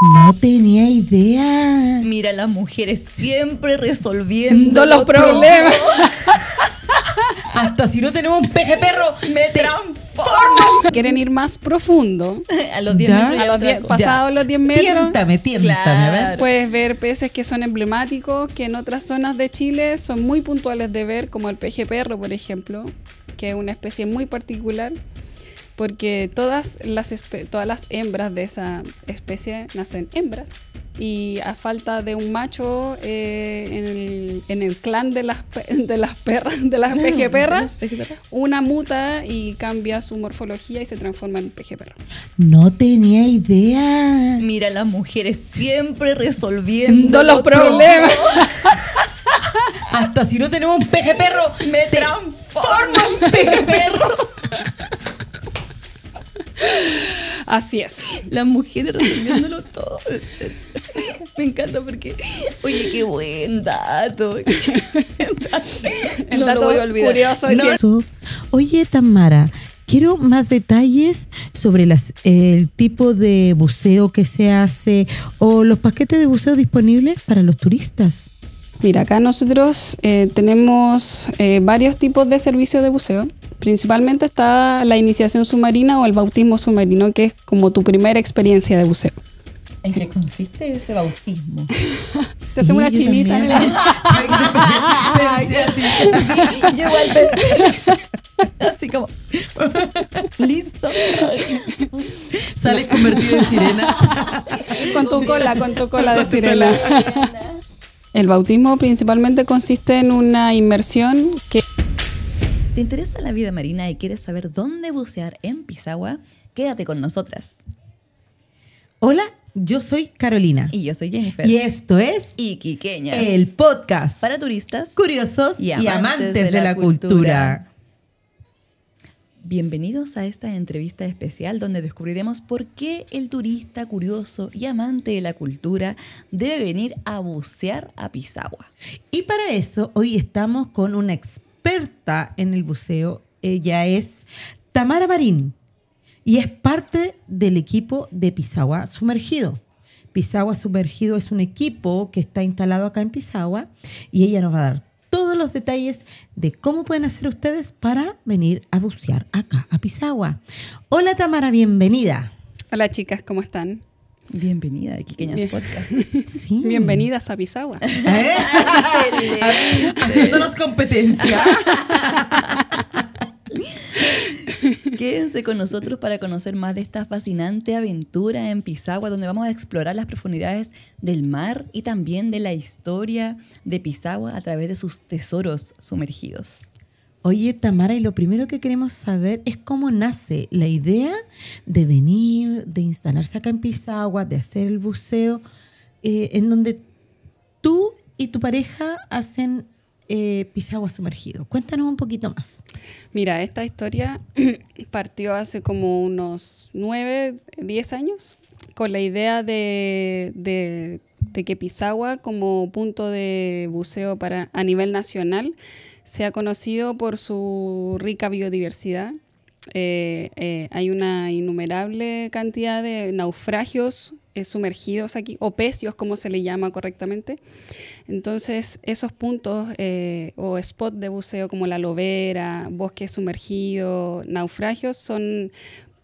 No tenía idea. Mira, las mujeres siempre resolviendo los problemas. Hasta si no tenemos un peje perro, me transformo. Quieren ir más profundo. A los 10 metros. los 10 metros. Tiéntame, tiéntame. Puedes ver peces que son emblemáticos, que en otras zonas de Chile son muy puntuales de ver, como el peje perro, por ejemplo, que es una especie muy particular porque todas las, todas las hembras de esa especie nacen hembras y a falta de un macho eh, en, el, clan de las, de las perras, de las pejeperras, una muta y cambia su morfología y se transforma en un pejeperro. No tenía idea. Mira, las mujeres siempre resolviendo los problemas. Hasta si no tenemos un pejeperro, me transformo en pejeperro. Así es. Las mujeres resolviéndolo todo. Me encanta porque, oye, qué buen dato. El dato voy a olvidar. Curioso Oye, Tamara, Quiero más detalles sobre las, el tipo de buceo que se hace o los paquetes de buceo disponibles para los turistas. Mira, acá nosotros eh, tenemos eh, varios tipos de servicios de buceo. Principalmente está la iniciación submarina o el bautismo submarino, que es como tu primera experiencia de buceo. ¿En qué consiste ese bautismo? Se hace una chinita en la... yo así como listo sales convertido en sirena con tu cola con tu cola de sirena el bautismo principalmente consiste en una inmersión que ¿Te interesa la vida marina y quieres saber dónde bucear en Pisagua? Quédate con nosotras. Hola, yo soy Carolina. Y yo soy Jennifer. Y esto es Iquiqueña, el podcast para turistas, curiosos y amantes, de, la, cultura. Bienvenidos a esta entrevista especial donde descubriremos por qué el turista curioso y amante de la cultura debe venir a bucear a Pisagua. Y para eso hoy estamos con una experta experta en el buceo. Ella es Tamara Marín y es parte del equipo de Pisagua Sumergido. Pisagua Sumergido es un equipo que está instalado acá en Pisagua y ella nos va a dar todos los detalles de cómo pueden hacer ustedes para venir a bucear acá a Pisagua. Hola Tamara, bienvenida. Hola chicas, ¿cómo están? Bienvenida a Quiqueñas Podcast. Bienvenidas a Pisagua. Haciéndonos competencia. Quédense con nosotros para conocer más de esta fascinante aventura en Pisagua, donde vamos a explorar las profundidades del mar y también de la historia de Pisagua a través de sus tesoros sumergidos. Oye, Tamara, y lo primero que queremos saber es cómo nace la idea de venir, de instalarse acá en Pisagua, de hacer el buceo, eh, en donde tú y tu pareja hacen eh, Pisagua sumergido. Cuéntanos un poquito más. Mira, esta historia partió hace como unos nueve, diez años, con la idea de, de, de que Pisagua, como punto de buceo para, a nivel nacional, se ha conocido por su rica biodiversidad. Eh, eh, hay una innumerable cantidad de naufragios eh, sumergidos aquí, o pecios, como se le llama correctamente. Entonces, esos puntos o spots de buceo como la lobera, bosque sumergido, naufragios, son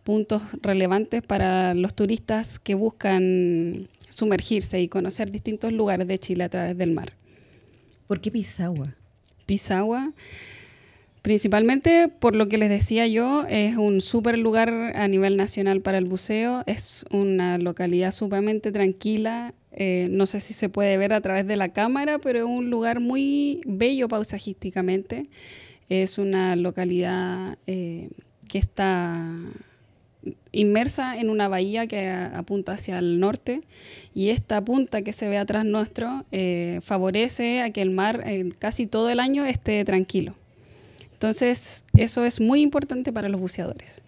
puntos relevantes para los turistas que buscan sumergirse y conocer distintos lugares de Chile a través del mar. ¿Por qué Pisagua? Pisagua. Principalmente por lo que les decía yo, es un súper lugar a nivel nacional para el buceo, es una localidad sumamente tranquila, eh, no sé si se puede ver a través de la cámara, pero es un lugar muy bello paisajísticamente, es una localidad eh, que está inmersa en una bahía que apunta hacia el norte y esta punta que se ve atrás nuestro eh, favorece a que el mar eh, casi todo el año esté tranquilo. Entonces eso es muy importante para los buceadores.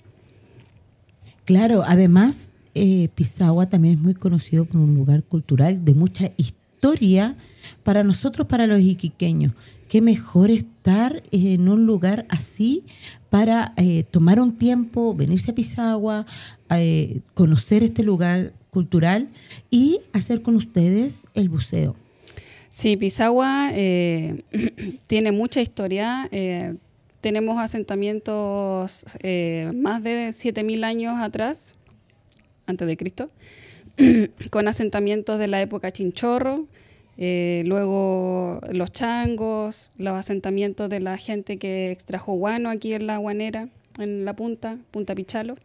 Claro, además eh, Pisagua también es muy conocido por un lugar cultural de mucha historia para nosotros, para los iquiqueños. Qué mejor es eh, en un lugar así para eh, tomar un tiempo, venirse a Pisagua, eh, conocer este lugar cultural y hacer con ustedes el buceo. Sí, Pisagua tiene mucha historia. tenemos asentamientos más de 7.000 años atrás, antes de Cristo, con asentamientos de la época Chinchorro, eh, luego los changos, los asentamientos de la gente que extrajo guano aquí en la guanera, en la punta, Punta Pichalo,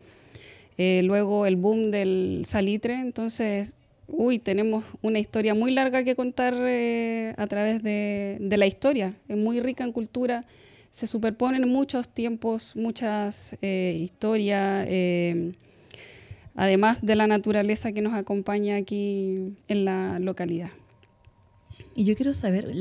eh, luego el boom del salitre, entonces, uy, tenemos una historia muy larga que contar eh, a través de la historia, es muy rica en cultura, se superponen muchos tiempos, muchas historias además de la naturaleza que nos acompaña aquí en la localidad. Y yo quiero saber,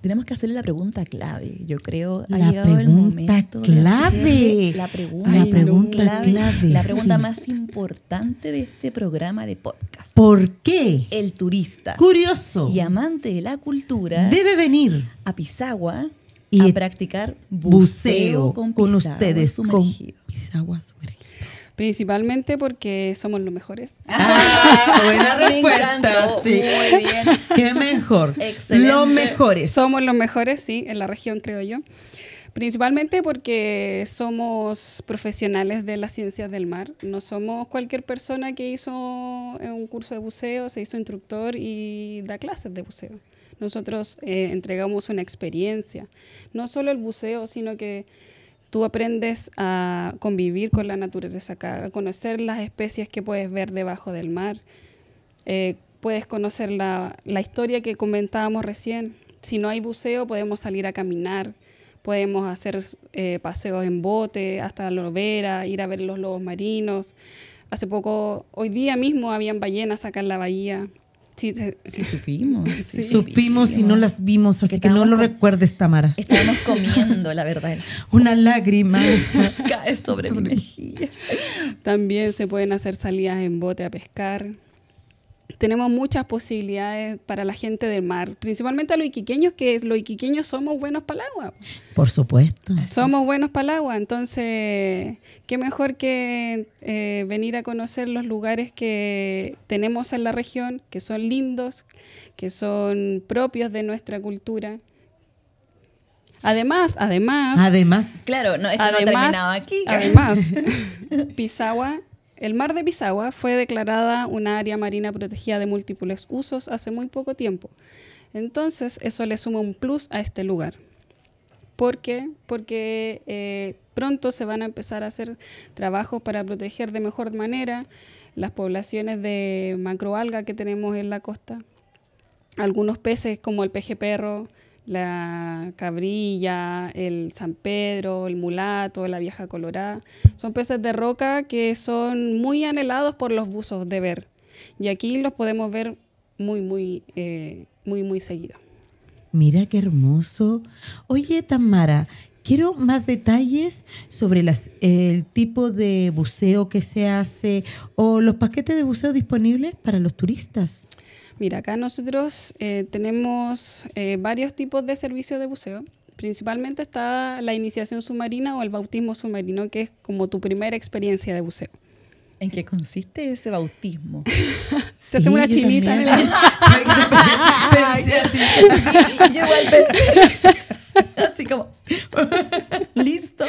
tenemos que hacerle la pregunta clave, yo creo. Ha la, pregunta clave. la pregunta clave. La pregunta más importante de este programa de podcast. ¿Por qué? El turista. Curioso. Y amante de la cultura. Debe venir. A Pisagua y a practicar buceo, con, ustedes. Con Pisagua sumergido. Principalmente porque somos los mejores. Ah, buena respuesta, sí. Muy bien. Qué mejor. Excelente. Los mejores. Somos los mejores, sí, en la región, creo yo. Principalmente porque somos profesionales de las ciencias del mar. No somos cualquier persona que hizo eh, un curso de buceo, se hizo instructor y da clases de buceo. Nosotros eh, entregamos una experiencia. No solo el buceo, sino que tú aprendes a convivir con la naturaleza acá, a conocer las especies que puedes ver debajo del mar, eh, puedes conocer la, historia que comentábamos recién. Si no hay buceo, podemos salir a caminar, podemos hacer eh, paseos en bote hasta la Lovera, ir a ver los lobos marinos. Hace poco, hoy día mismo, habían ballenas acá en la bahía. Sí, supimos. Supimos y no las vimos, así que, no lo recuerdes, Tamara. Estábamos comiendo, la verdad. Una lágrima cae sobre, sobre mi También se pueden hacer salidas en bote a pescar tenemos muchas posibilidades para la gente del mar, principalmente a los iquiqueños, que los iquiqueños somos buenos para el agua. Por supuesto. Somos buenos para el agua, entonces, qué mejor que eh, venir a conocer los lugares que tenemos en la región, que son lindos, que son propios de nuestra cultura. Además, además. Además. Claro, no, esto terminado aquí. Además, Pisagua el mar de Pisagua fue declarada una área marina protegida de múltiples usos hace muy poco tiempo. Entonces, eso le suma un plus a este lugar. ¿Por qué? Porque eh, pronto se van a empezar a hacer trabajos para proteger de mejor manera las poblaciones de macroalga que tenemos en la costa. Algunos peces como el peje perro, la cabrilla, el San Pedro, el mulato, la vieja colorada. Son peces de roca que son muy anhelados por los buzos de ver. Y aquí los podemos ver muy, muy, eh, muy, muy seguido. Mira qué hermoso. Oye, Tamara, quiero más detalles sobre el tipo de buceo que se hace o los paquetes de buceo disponibles para los turistas. Mira, acá nosotros eh, tenemos eh, varios tipos de servicios de buceo. Principalmente está la iniciación submarina o el bautismo submarino, que es como tu primera experiencia de buceo. ¿En qué consiste ese bautismo? Se hace una chinita en el... pez. así. como listo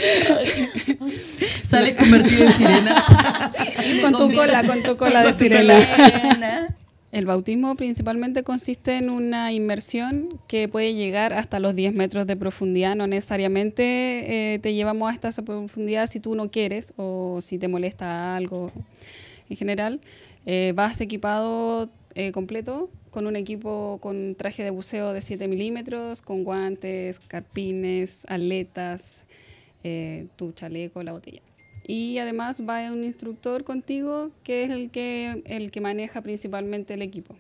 sales convertido en sirena y con, tu cola con tu cola de sirena El bautismo principalmente consiste en una inmersión que puede llegar hasta los 10 metros de profundidad. No necesariamente eh, te llevamos hasta esa profundidad si tú no quieres o si te molesta algo en general. Eh, vas equipado eh, completo con un equipo con traje de buceo de 7 milímetros, con guantes, carpines, aletas, tu chaleco, la botella y además va un instructor contigo que es el que, el que maneja principalmente el equipo.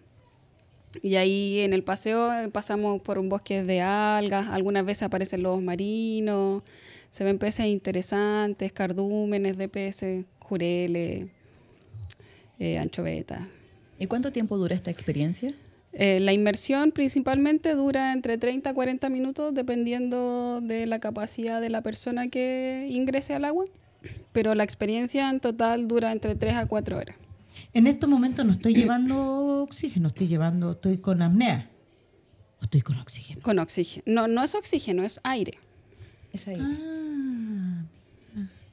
Y ahí en el paseo eh, pasamos por un bosque de algas, algunas veces aparecen lobos marinos, se ven peces interesantes, cardúmenes de peces, jureles, eh, anchovetas. ¿Y cuánto tiempo dura esta experiencia? Eh, la inmersión principalmente dura entre 30 a 40 minutos dependiendo de la capacidad de la persona que ingrese al agua pero la experiencia en total dura entre 3 a 4 horas. En estos momentos no estoy llevando oxígeno, estoy llevando, estoy con apnea. ¿O estoy con oxígeno? Con oxígeno. No, no es oxígeno, es aire. Es aire. Ah,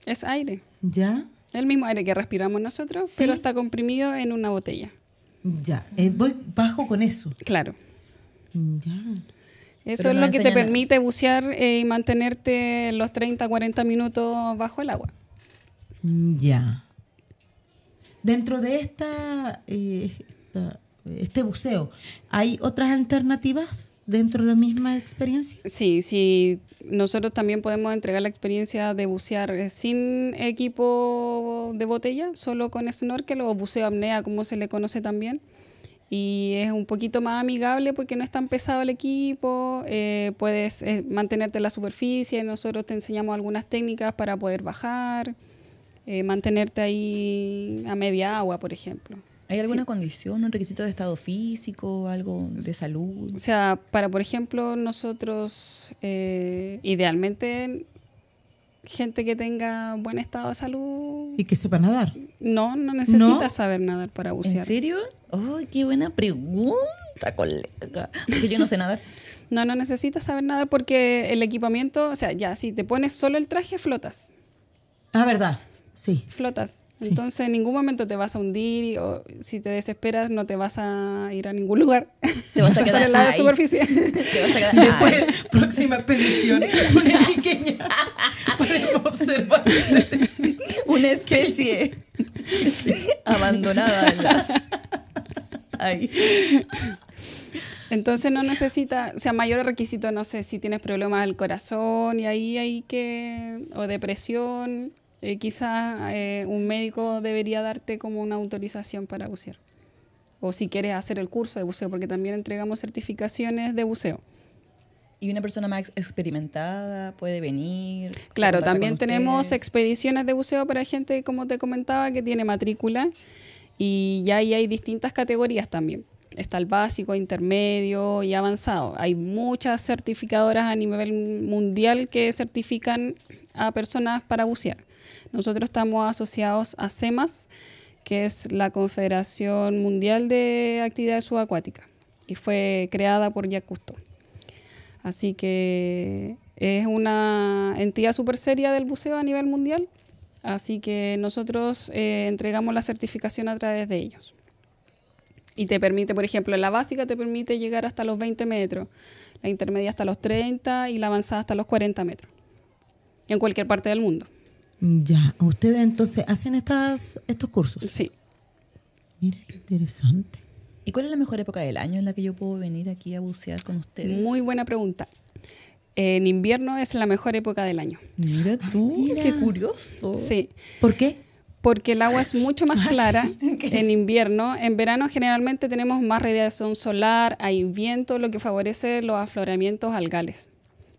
es aire. ¿Ya? El mismo aire que respiramos nosotros, pero está comprimido en una botella. Ya, eh, voy bajo con eso. Claro. Ya. Eso es lo que te permite bucear eh, y mantenerte los 30, 40 minutos bajo el agua. Mm, ya. Dentro de eh, esta, este buceo, ¿hay otras alternativas dentro de la misma experiencia? Sí, sí. Nosotros también podemos entregar la experiencia de bucear eh, sin equipo de botella, solo con snorkel o buceo apnea, como se le conoce también y es un poquito más amigable porque no es tan pesado el equipo, eh, puedes eh, mantenerte en la superficie, nosotros te enseñamos algunas técnicas para poder bajar, eh, mantenerte ahí a media agua, por ejemplo. ¿Hay alguna condición, un requisito de estado físico, algo de salud? O sea, para, por ejemplo, nosotros idealmente gente que tenga buen estado de salud. Y que sepa nadar. No, no necesitas saber nadar para bucear. ¿En serio? ¡Oh, qué buena pregunta, colega! Porque yo no sé nadar. no, no necesitas saber nada porque el equipamiento, o sea, ya, si te pones solo el traje, flotas. Ah, verdad. Sí. Flotas. Entonces, en ningún momento te vas a hundir o si te desesperas no te vas a ir a ningún lugar. Te vas a quedar en la superficie. Te vas a quedar Después, próxima expedición, una observar una especie abandonada en las... Entonces no necesita, o sea, mayor requisito no sé, si tienes problemas del corazón y ahí hay que, o depresión, eh, quizás eh, un médico debería darte como una autorización para bucear. O si quieres hacer el curso de buceo, porque también entregamos certificaciones de buceo. ¿Y una persona más experimentada puede venir? Claro, también tenemos expediciones de buceo para gente, como te comentaba, que tiene matrícula. Y ya ahí hay distintas categorías también. Está el básico, intermedio y avanzado. Hay muchas certificadoras a nivel mundial que certifican a personas para bucear. Nosotros estamos asociados a CEMAS, que es la Confederación Mundial de Actividades Subacuáticas, y fue creada por Jacques Cousteau. Así que es una entidad súper seria del buceo a nivel mundial, así que nosotros eh, entregamos la certificación a través de ellos. Y te permite, por ejemplo, la básica te permite llegar hasta los 20 metros, la intermedia hasta los 30 y la avanzada hasta los 40 metros, en cualquier parte del mundo. Ya, ustedes entonces hacen estas, estos cursos. Sí. Mira, qué interesante. ¿Y cuál es la mejor época del año en la que yo puedo venir aquí a bucear con ustedes? Muy buena pregunta. En invierno es la mejor época del año. Mira ah, tú, qué curioso. Sí. ¿Por qué? Porque el agua es mucho más ah, clara en invierno. En verano generalmente tenemos más radiación solar, hay viento, lo que favorece los afloramientos algales.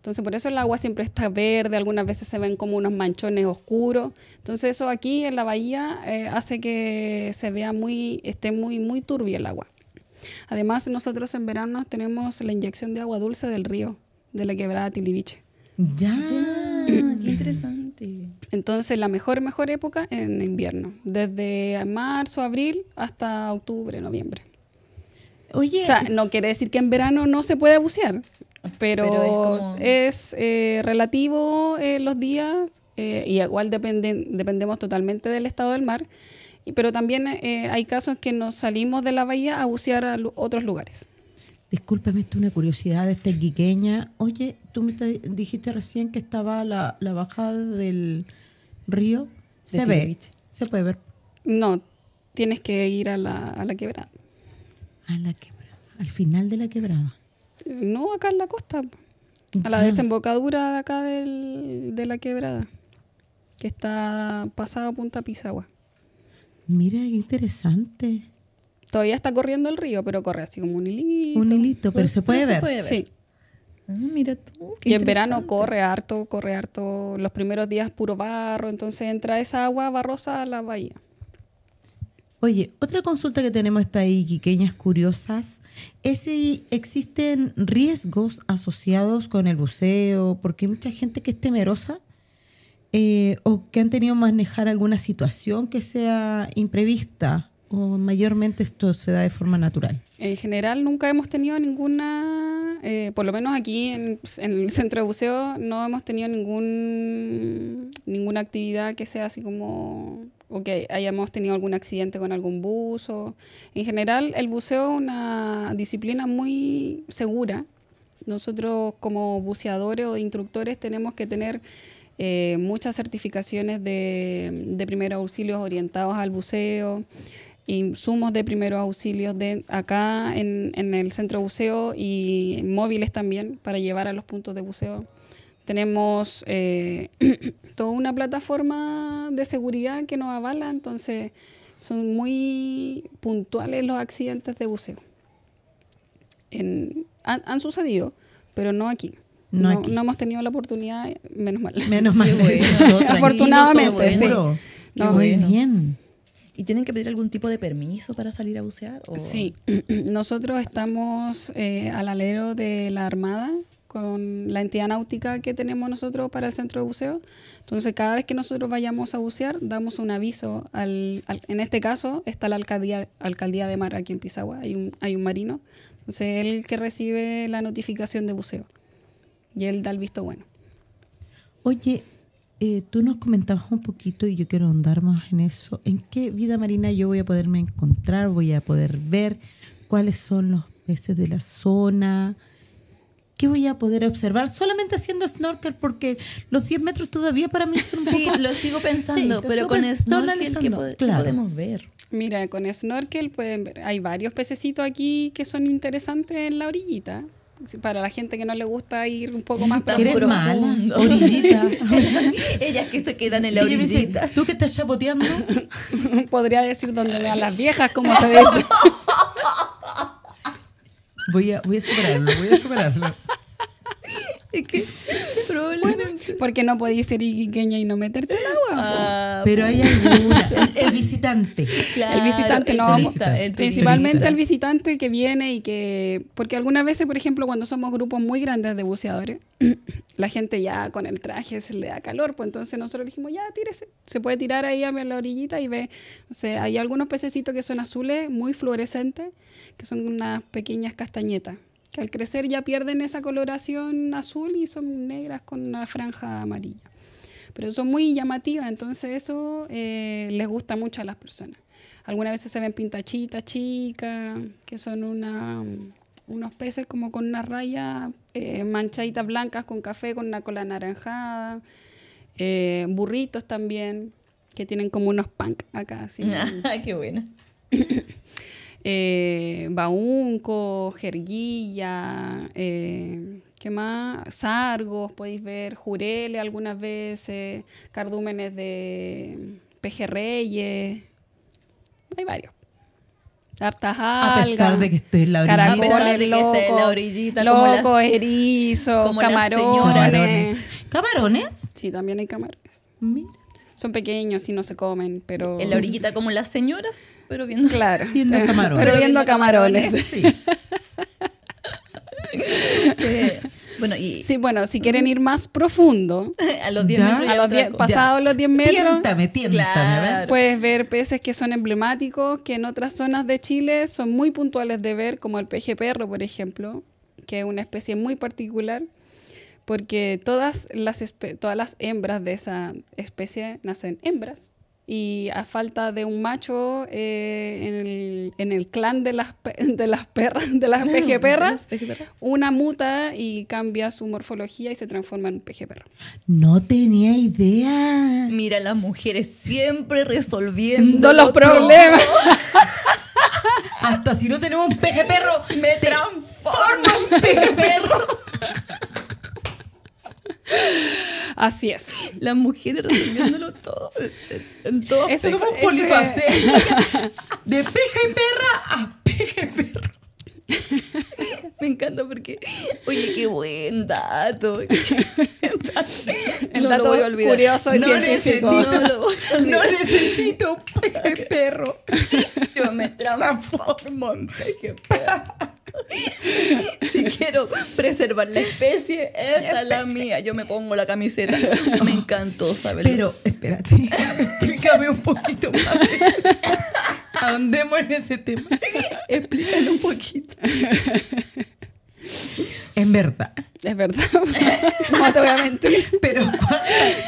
Entonces, por eso el agua siempre está verde, algunas veces se ven como unos manchones oscuros. Entonces, eso aquí en la bahía eh, hace que se vea muy, esté muy, muy turbia el agua. Además, nosotros en verano tenemos la inyección de agua dulce del río, de la quebrada Tiliviche. Ya, qué interesante. Entonces, la mejor, mejor época en invierno, desde marzo, abril hasta octubre, noviembre. Oye, o sea, no quiere decir que en verano no se puede bucear. Pero, es, eh, relativo eh, los días, eh, y igual dependemos totalmente del estado del mar. Y, pero también hay casos que nos salimos de la bahía a bucear a otros lugares. discúlpeme, esto es una curiosidad esta guiqueña, Oye, tú me dijiste recién que estaba la, bajada del río. ¿Se ve? ¿Se puede ver? No, tienes que ir a a la quebrada. A la quebrada, al final de la quebrada. No, acá en la costa, a la desembocadura de acá del, de la quebrada, que está pasada Punta Pisagua. Mira, qué interesante. Todavía está corriendo el río, pero corre así como un hilito. Un hilito, pero, se, puede ver. Sí. Ah, y en verano corre harto, corre harto. Los primeros días puro barro, entonces entra esa agua barrosa a la bahía. Oye, otra consulta que tenemos está ahí, Quiqueñas Curiosas, es si existen riesgos asociados con el buceo, porque hay mucha gente que es temerosa eh, o que han tenido que manejar alguna situación que sea imprevista o mayormente esto se da de forma natural. En general nunca hemos tenido ninguna, eh, por lo menos aquí en, el centro de buceo no hemos tenido ningún, ninguna actividad que sea así como o que hayamos tenido algún accidente con algún buzo. En general, el buceo es una disciplina muy segura. Nosotros como buceadores o instructores tenemos que tener eh, muchas certificaciones de, primeros auxilios orientados al buceo, insumos de primeros auxilios de acá en, el centro buceo y móviles también para llevar a los puntos de buceo. Tenemos eh, toda una plataforma de seguridad que nos avala, entonces son muy puntuales los accidentes de buceo. han, sucedido, pero no aquí. No, hemos tenido la oportunidad, menos mal. Menos mal. Afortunadamente, muy bien. ¿Y tienen que pedir algún tipo de permiso para salir a bucear? O? Sí, nosotros estamos eh, al alero de la Armada, con la entidad náutica que tenemos nosotros para el centro de buceo. Entonces, cada vez que nosotros vayamos a bucear, damos un aviso. Al, en este caso, está la alcaldía, alcaldía de mar aquí en Pisagua, hay un, hay un marino. Entonces, él que recibe la notificación de buceo y él da el visto bueno. Oye, eh, tú nos comentabas un poquito y yo quiero ahondar más en eso. ¿En qué vida marina yo voy a poderme encontrar? ¿Voy a poder ver cuáles son los peces de la zona? ¿Qué voy a poder observar? Solamente haciendo snorkel, porque los 100 metros todavía para mí son un poco... Sí, lo sigo pensando, pero con snorkel, podemos ver? Mira, con snorkel pueden ver, hay varios pececitos aquí que son interesantes en la orillita. Para la gente que no le gusta ir un poco más profundo. Mal, orillita. Ellas que se quedan en la orillita. ¿Tú que estás chapoteando? Podría decir donde vean las viejas como se ve voy, voy a superarlo, voy a superarlo. Es que porque no podías ser iquiqueña y no meterte en agua. Ah, pero hay algunos. El, visitante. el visitante, no. principalmente el visitante que viene y que. Porque algunas veces, por ejemplo, cuando somos grupos muy grandes de buceadores, la gente ya con el traje se le da calor. Pues entonces nosotros dijimos, ya, tírese. Se puede tirar ahí a la orillita y ve. O sea, hay algunos pececitos que son azules, muy fluorescentes, que son unas pequeñas castañetas que al crecer ya pierden esa coloración azul y son negras con una franja amarilla. Pero son muy llamativas, entonces eso eh, les gusta mucho a las personas. Algunas veces se ven pintachitas chicas, que son una, unos peces como con una raya eh, manchaditas blancas con café, con una cola anaranjada, eh, burritos también, que tienen como unos punk acá. Así. Ah, ¡Qué bueno! eh, baunco, jerguilla, eh, ¿qué más? Sargos, podéis ver, jurele algunas veces, cardúmenes de pejerreyes, hay varios. Hartas algas, a pesar de que esté en la orillita, de locos, que esté la orillita, como erizo, camarones. camarones. ¿Camarones? Sí, también hay camarones. Mira son pequeños y no se comen, pero... En la orillita como las señoras, pero viendo, claro. viendo eh, camarones. Pero viendo camarones. Sí. Eh, bueno, y, sí, bueno, si quieren ir más profundo, a los 10 metros, pasados los 10 metros, puedes ver peces que son emblemáticos, que en otras zonas de Chile son muy puntuales de ver, como el peje perro, por ejemplo, que es una especie muy particular porque todas las, todas las hembras de esa especie nacen hembras y a falta de un macho eh, en, el, en, el, clan de las, de las perras, de las pejeperras, una muta y cambia su morfología y se transforma en un pejeperro. No tenía idea. Mira, las mujeres siempre resolviendo los problemas. Hasta si no tenemos un pejeperro, me transformo en pejeperro. Así es. Las mujeres recibiéndolo todo. En todos eso, un De peja y perra a peja y perro. Me encanta porque, oye, qué buen dato. El no dato lo voy a olvidar. curioso y científico. no, necesito peje perro. Yo me transformo en peje perro. si quiero preservar la especie, esta es la mía. Yo me pongo la camiseta. Me encantó saberlo. Pero, espérate, explícame un poquito más. Andemos en ese tema. Explícalo un poquito. es verdad. Es verdad. no te Pero,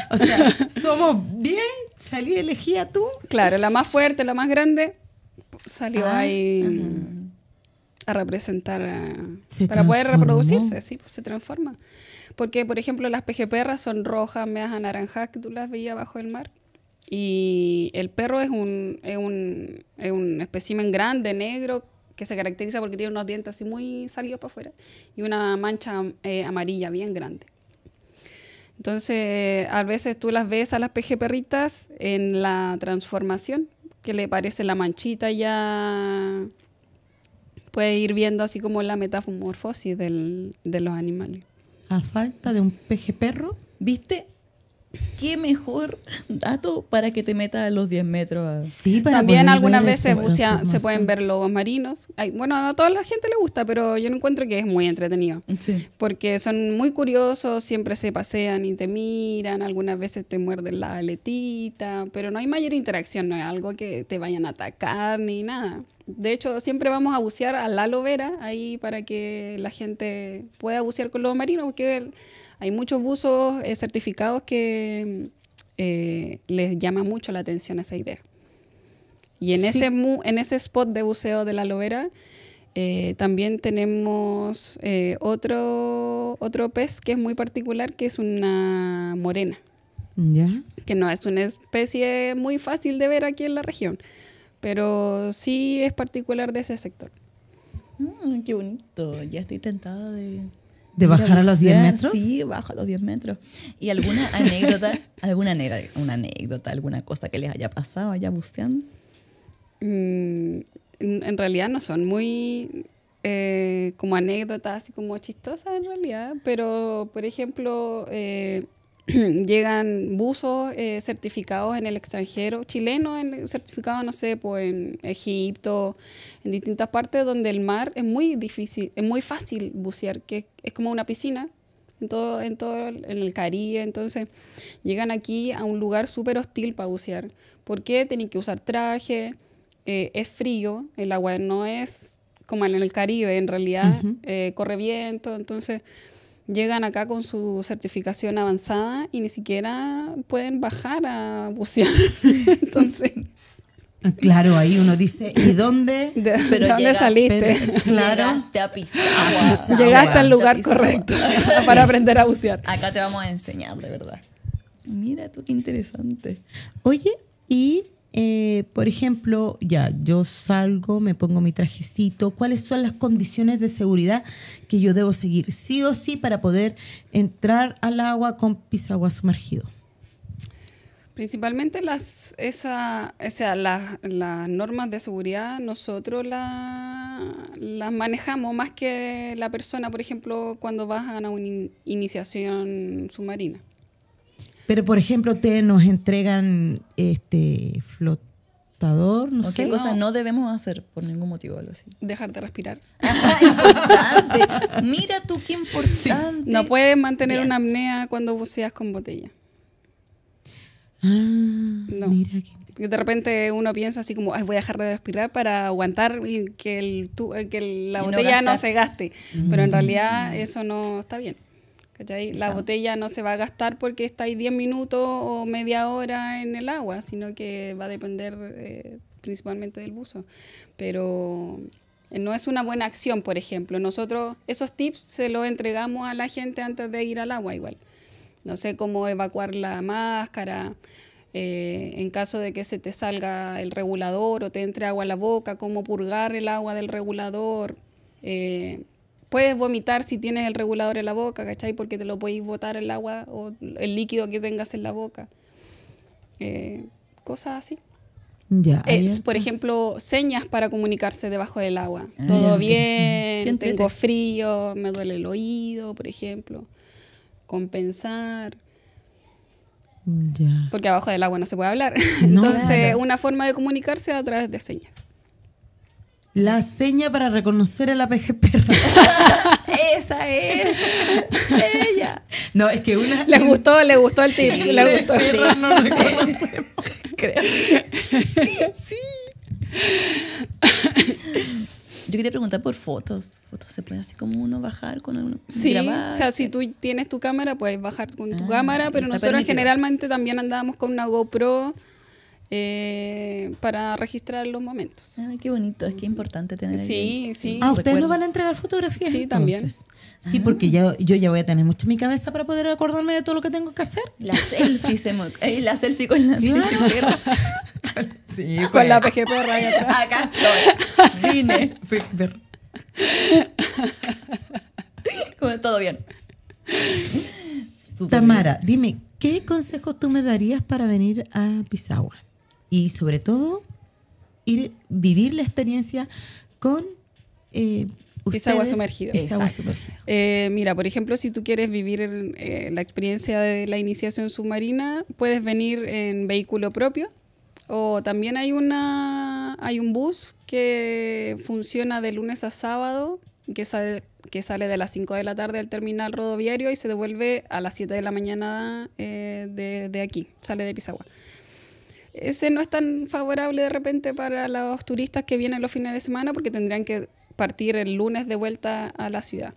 o sea, somos bien salí elegida tú. Claro, la más fuerte, la más grande, salió ah, ahí a representar, eh, para poder reproducirse, sí, pues se transforma. Porque, por ejemplo, las pejeperras son rojas, meas anaranjadas que tú las veías bajo el mar. Y el perro es un, es un, es un espécimen grande, negro, que se caracteriza porque tiene unos dientes así muy salidos para afuera y una mancha eh, amarilla bien grande. Entonces, a veces tú las ves a las pejeperritas en la transformación, que le parece la manchita ya puede ir viendo así como la metamorfosis del, de los animales. A falta de un peje perro, ¿viste? qué mejor dato para que te metas a los 10 metros. Sí, También algunas veces se pueden ver lobos marinos. bueno, a toda la gente le gusta, pero yo no encuentro que es muy entretenido. Sí. Porque son muy curiosos, siempre se pasean y te miran, algunas veces te muerden la aletita, pero no hay mayor interacción, no es algo que te vayan a atacar ni nada. De hecho, siempre vamos a bucear a la lobera ahí para que la gente pueda bucear con lobos marinos, porque... Hay muchos buzos eh, certificados que eh, les llama mucho la atención esa idea. Y en, ese, en ese spot de buceo de la lobera eh, también tenemos otro, otro pez que es muy particular, que es una morena. ¿Ya? Que no es una especie muy fácil de ver aquí en la región, pero sí es particular de ese sector. Mm, qué bonito, ya estoy tentada de ¿De bajar a los 10 metros? Sí, bajo a los 10 metros. ¿Y alguna anécdota, alguna una anécdota, alguna cosa que les haya pasado allá buceando? Mm, en realidad no son muy eh, como anécdotas así como chistosas en realidad, pero por ejemplo, eh, llegan buzos eh, certificados en el extranjero, chilenos certificados, no sé, pues en Egipto, en distintas partes donde el mar es muy difícil, es muy fácil bucear, que es como una piscina en todo, en todo, en el Caribe, entonces llegan aquí a un lugar súper hostil para bucear. ¿Por qué? Tienen que usar traje, eh, es frío, el agua no es como en el Caribe, en realidad eh, corre viento, entonces llegan acá con su certificación avanzada y ni siquiera pueden bajar a bucear. Entonces... Claro, ahí uno dice, ¿y dónde? De, ¿dónde saliste? claro, te Llegaste al lugar correcto para aprender a bucear. Acá te vamos a enseñar, de verdad. Mira tú, qué interesante. Oye, y eh, por ejemplo, ya, yo salgo, me pongo mi trajecito, cuáles son las condiciones de seguridad que yo debo seguir, sí o sí, para poder entrar al agua con pisagua sumergido. Principalmente las, esa, las, normas de seguridad nosotros las manejamos más que la persona, por ejemplo, cuando bajan a una iniciación submarina. Pero, por ejemplo, te nos entregan este flotador, no sé. ¿Qué cosas no. debemos hacer por ningún motivo algo Dejar de respirar. Ah, importante. Mira tú qué importante. No puedes mantener una apnea cuando buceas con botella. Ah, no. de repente uno piensa así como, voy a dejar de respirar para aguantar y que, eh, que la botella no, se gaste. Pero en mm. realidad eso no está bien. La botella no se va a gastar porque está ahí 10 minutos o media hora en el agua, sino que va a depender eh, principalmente del buzo. Pero eh, no es una buena acción, por ejemplo. Nosotros esos tips se los entregamos a la gente antes de ir al agua igual. No sé cómo evacuar la máscara, eh, en caso de que se te salga el regulador o te entre agua a la boca, cómo purgar el agua del regulador. Puedes vomitar si tienes el regulador en la boca, ¿cachai? Porque te lo podéis botar el agua o el líquido que tengas en la boca. Eh, cosas así. Ya, es, por ejemplo, señas para comunicarse debajo del agua. Ah, Todo bien, tengo frío, me duele el oído, por ejemplo. Compensar. Ya. Porque abajo del agua no se puede hablar. Entonces, una forma de comunicarse es a través de señas. La seña para reconocer a la PGP. Esa es. Ella. No, es que una. Le gustó, le gustó el tip. Sí, le gustó. Sí. No Creo. Sí. Yo quería preguntar por fotos. ¿Fotos se puede así como uno bajar con uno? Sí, o sea, si tú tienes tu cámara, puedes bajar con tu ah, cámara, pero nosotros generalmente también andábamos con una GoPro eh, para registrar los momentos. ay ah, qué bonito, es que importante tener. Sí, sí. Ah, ustedes nos van a entregar fotografías. Sí, también. Sí, ah. porque yo ya voy a tener mucho en mi cabeza para poder acordarme de todo lo que tengo que hacer. La selfie, eh, la selfie con la Con pues. la PGP Acá estoy. Vine. Como todo bien. Tamara, dime, ¿qué consejos tú me darías para venir a Pisagua? y sobre todo ir vivir la experiencia con eh, ustedes. Esa agua sumergida. Eh, mira, por ejemplo, si tú quieres vivir eh, la experiencia de la iniciación submarina, puedes venir en vehículo propio. O también hay una hay un bus que funciona de lunes a sábado, que sale, que sale de las 5 de la tarde al terminal rodoviario y se devuelve a las 7 de la mañana eh, de, de, aquí, sale de Pisagua ese no es tan favorable de repente para los turistas que vienen los fines de semana porque tendrían que partir el lunes de vuelta a la ciudad.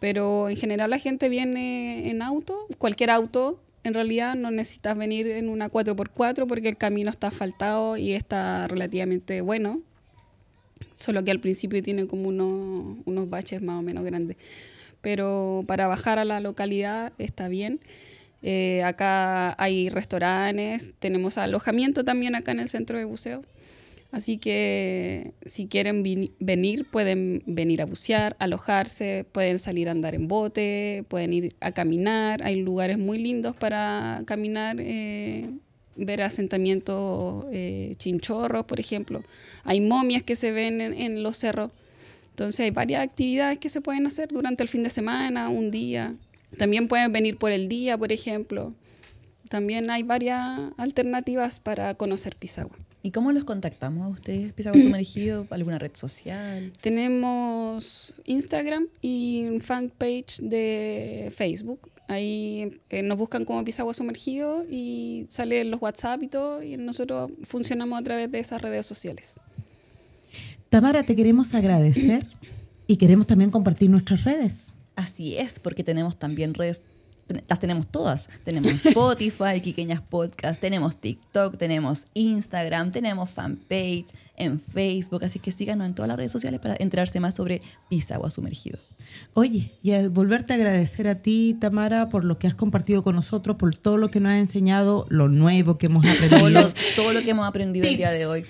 Pero en general la gente viene en auto, cualquier auto, en realidad no necesitas venir en una 4x4 porque el camino está asfaltado y está relativamente bueno, solo que al principio tiene como unos, unos baches más o menos grandes. Pero para bajar a la localidad está bien. Eh, acá hay restaurantes, tenemos alojamiento también acá en el centro de buceo. Así que si quieren venir, pueden venir a bucear, alojarse, pueden salir a andar en bote, pueden ir a caminar. Hay lugares muy lindos para caminar, eh, ver asentamientos eh, chinchorros, por ejemplo. Hay momias que se ven en, en los cerros. Entonces hay varias actividades que se pueden hacer durante el fin de semana, un día. También pueden venir por el día, por ejemplo. También hay varias alternativas para conocer Pisagua. ¿Y cómo los contactamos a ustedes, Pisagua Sumergido? ¿Alguna red social? Tenemos Instagram y fanpage de Facebook. Ahí eh, nos buscan como Pisagua Sumergido y salen los WhatsApp y todo, y nosotros funcionamos a través de esas redes sociales. Tamara, te queremos agradecer y queremos también compartir nuestras redes. Así es, porque tenemos también redes las tenemos todas. Tenemos Spotify, Quiqueñas Podcast, tenemos TikTok, tenemos Instagram, tenemos fanpage en Facebook. Así que síganos en todas las redes sociales para enterarse más sobre Pisagua Sumergido. Oye, y volverte a agradecer a ti, Tamara, por lo que has compartido con nosotros, por todo lo que nos has enseñado, lo nuevo que hemos aprendido. todo, lo, que hemos aprendido el día de hoy.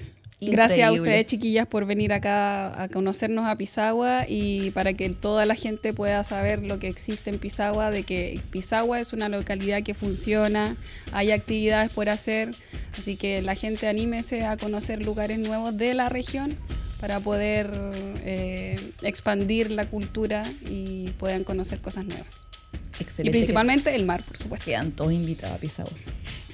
Gracias a ustedes, chiquillas, por venir acá a conocernos a Pisagua y para que toda la gente pueda saber lo que existe en Pisagua, de que Pisagua es una localidad que funciona, hay actividades por hacer, así que la gente anímese a conocer lugares nuevos de la región para poder eh, expandir la cultura y puedan conocer cosas nuevas. Excelente. Y principalmente el mar, por supuesto. Quedan todos invitados a Pisagua.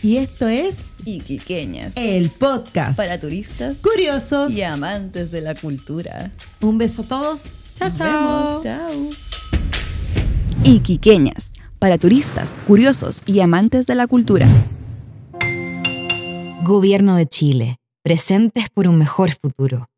Y esto es Iquiqueñas, el podcast para turistas, curiosos y amantes de la cultura. Un beso a todos. Chao, chao. Chao. Iquiqueñas para turistas, curiosos y amantes de la cultura. Gobierno de Chile. Presentes por un mejor futuro.